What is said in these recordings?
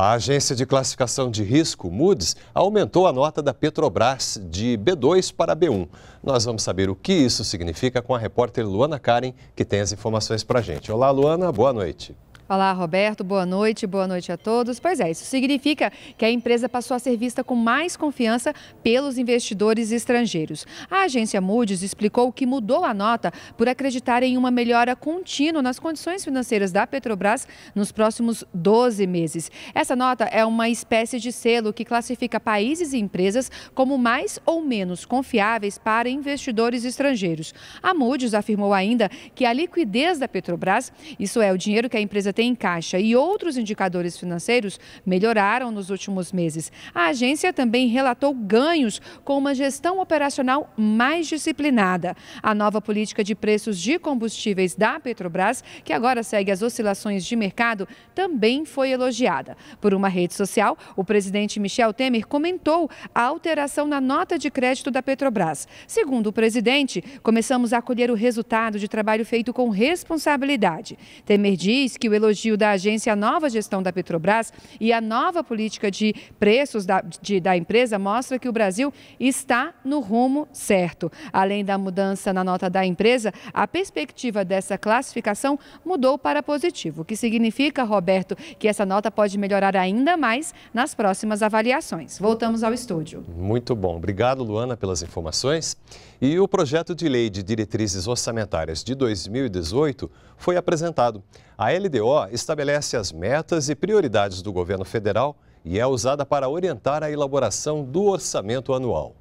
A agência de classificação de risco, Moody's, aumentou a nota da Petrobras de B2 para B1. Nós vamos saber o que isso significa com a repórter Luana Karen, que tem as informações para a gente. Olá, Luana, boa noite. Olá, Roberto. Boa noite, boa noite a todos. Pois é, isso significa que a empresa passou a ser vista com mais confiança pelos investidores estrangeiros. A agência Moody's explicou que mudou a nota por acreditar em uma melhora contínua nas condições financeiras da Petrobras nos próximos 12 meses. Essa nota é uma espécie de selo que classifica países e empresas como mais ou menos confiáveis para investidores estrangeiros. A Moody's afirmou ainda que a liquidez da Petrobras, isso é, o dinheiro que a empresa tem tem caixa e outros indicadores financeiros melhoraram nos últimos meses. A agência também relatou ganhos com uma gestão operacional mais disciplinada. A nova política de preços de combustíveis da Petrobras, que agora segue as oscilações de mercado, também foi elogiada. Por uma rede social, o presidente Michel Temer comentou a alteração na nota de crédito da Petrobras. Segundo o presidente, começamos a colher o resultado de trabalho feito com responsabilidade. Temer diz que o elogio elogio da agência a nova gestão da Petrobras e a nova política de preços da, de, da empresa mostra que o Brasil está no rumo certo. Além da mudança na nota da empresa, a perspectiva dessa classificação mudou para positivo, o que significa, Roberto, que essa nota pode melhorar ainda mais nas próximas avaliações. Voltamos ao estúdio. Muito bom. Obrigado, Luana, pelas informações. E o projeto de lei de diretrizes orçamentárias de 2018 foi apresentado. A LDO LDO estabelece as metas e prioridades do governo federal e é usada para orientar a elaboração do orçamento anual.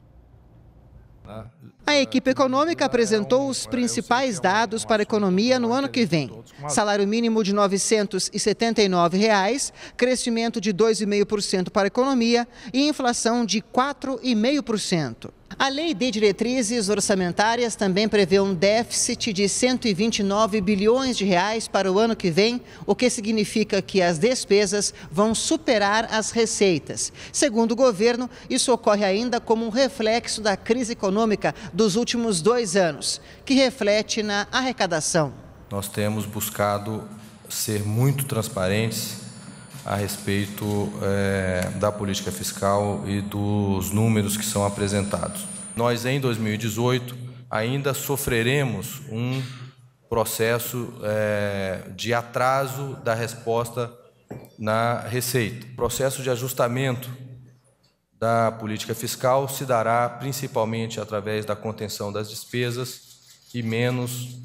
Tá? A equipe econômica apresentou os principais dados para a economia no ano que vem. Salário mínimo de R$ 979, reais, crescimento de 2,5% para a economia e inflação de 4,5%. A lei de diretrizes orçamentárias também prevê um déficit de 129 bilhões de reais para o ano que vem, o que significa que as despesas vão superar as receitas. Segundo o governo, isso ocorre ainda como um reflexo da crise econômica dos últimos dois anos, que reflete na arrecadação. Nós temos buscado ser muito transparentes a respeito é, da política fiscal e dos números que são apresentados. Nós, em 2018, ainda sofreremos um processo é, de atraso da resposta na receita. Processo de ajustamento da política fiscal se dará principalmente através da contenção das despesas e menos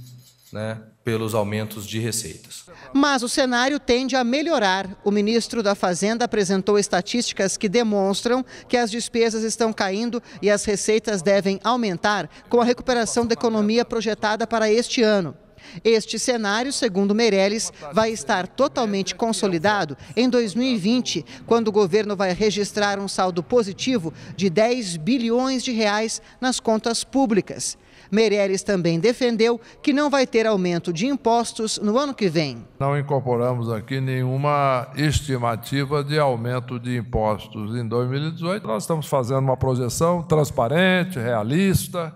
né, pelos aumentos de receitas. Mas o cenário tende a melhorar. O ministro da Fazenda apresentou estatísticas que demonstram que as despesas estão caindo e as receitas devem aumentar com a recuperação da economia projetada para este ano. Este cenário, segundo Meirelles, vai estar totalmente consolidado em 2020, quando o governo vai registrar um saldo positivo de 10 bilhões de reais nas contas públicas. Meirelles também defendeu que não vai ter aumento de impostos no ano que vem. Não incorporamos aqui nenhuma estimativa de aumento de impostos em 2018. Nós estamos fazendo uma projeção transparente, realista,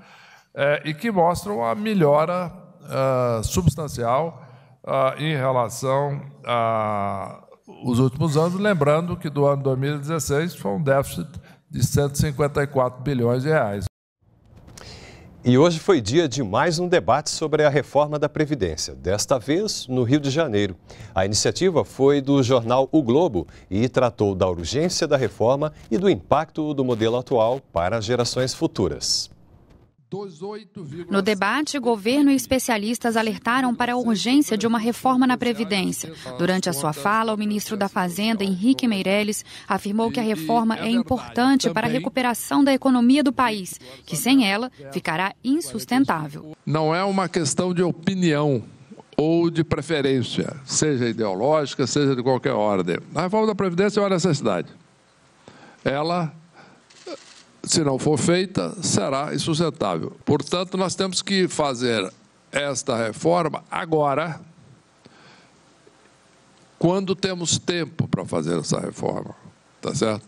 é, e que mostra uma melhora ah, substancial uh, em relação aos últimos anos, lembrando que do ano 2016 foi um déficit de 154 bilhões de reais. E hoje foi dia de mais um debate sobre a reforma da Previdência, desta vez no Rio de Janeiro. A iniciativa foi do jornal O Globo e tratou da urgência da reforma e do impacto do modelo atual para gerações futuras. No debate, governo e especialistas alertaram para a urgência de uma reforma na Previdência. Durante a sua fala, o ministro da Fazenda, Henrique Meirelles, afirmou que a reforma é, é importante para a recuperação da economia do país, que sem ela ficará insustentável. Não é uma questão de opinião ou de preferência, seja ideológica, seja de qualquer ordem. A reforma da Previdência é uma necessidade. Ela se não for feita, será insustentável. Portanto, nós temos que fazer esta reforma agora, quando temos tempo para fazer essa reforma, tá certo?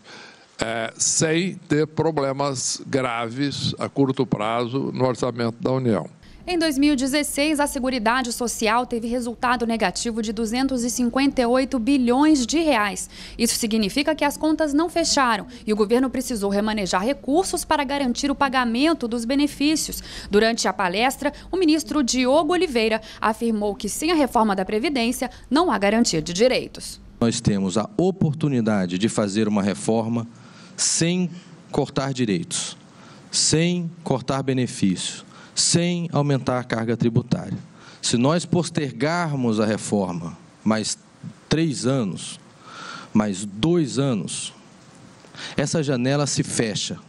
É, sem ter problemas graves a curto prazo no orçamento da União. Em 2016, a Seguridade Social teve resultado negativo de 258 bilhões de reais. Isso significa que as contas não fecharam e o governo precisou remanejar recursos para garantir o pagamento dos benefícios. Durante a palestra, o ministro Diogo Oliveira afirmou que sem a reforma da Previdência não há garantia de direitos. Nós temos a oportunidade de fazer uma reforma sem cortar direitos, sem cortar benefícios sem aumentar a carga tributária. Se nós postergarmos a reforma mais três anos, mais dois anos, essa janela se fecha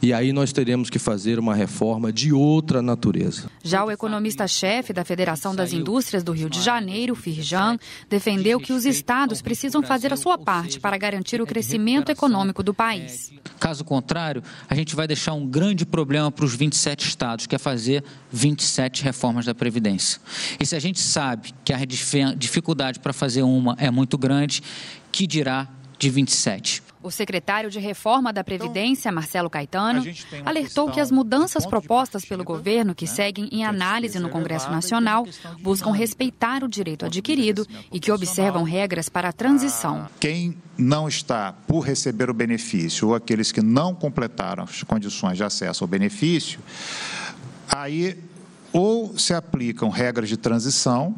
e aí nós teremos que fazer uma reforma de outra natureza. Já o economista-chefe da Federação das Indústrias do Rio de Janeiro, Firjan, defendeu que os estados precisam fazer a sua parte para garantir o crescimento econômico do país. Caso contrário, a gente vai deixar um grande problema para os 27 estados, que é fazer 27 reformas da Previdência. E se a gente sabe que a dificuldade para fazer uma é muito grande, que dirá de 27? O secretário de Reforma da então, Previdência, então, Marcelo Caetano, alertou que as mudanças propostas partida, pelo governo, que né, seguem em análise no Congresso Nacional, buscam respeitar o direito adquirido assim, né? e que observam regras para a transição. Ah, quem não está por receber o benefício ou aqueles que não completaram as condições de acesso ao benefício, aí ou se aplicam regras de transição,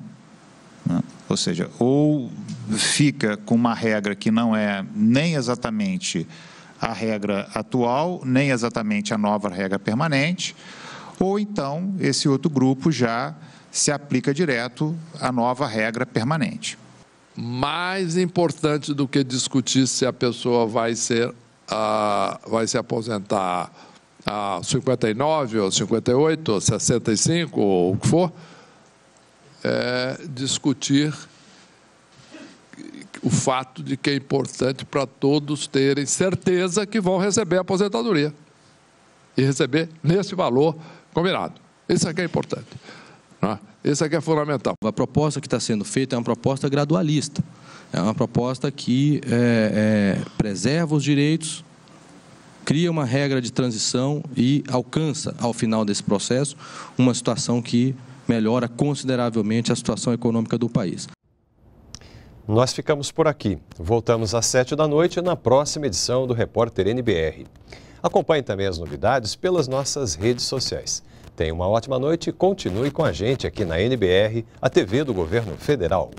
né, ou seja, ou fica com uma regra que não é nem exatamente a regra atual, nem exatamente a nova regra permanente, ou então esse outro grupo já se aplica direto à nova regra permanente. Mais importante do que discutir se a pessoa vai ser ah, vai se aposentar a 59 ou 58 ou 65 ou o que for, é discutir o fato de que é importante para todos terem certeza que vão receber a aposentadoria e receber nesse valor combinado. Isso aqui é, é importante. Né? Isso aqui é, é fundamental. A proposta que está sendo feita é uma proposta gradualista. É uma proposta que é, é, preserva os direitos, cria uma regra de transição e alcança, ao final desse processo, uma situação que melhora consideravelmente a situação econômica do país. Nós ficamos por aqui. Voltamos às 7 da noite na próxima edição do Repórter NBR. Acompanhe também as novidades pelas nossas redes sociais. Tenha uma ótima noite e continue com a gente aqui na NBR, a TV do Governo Federal.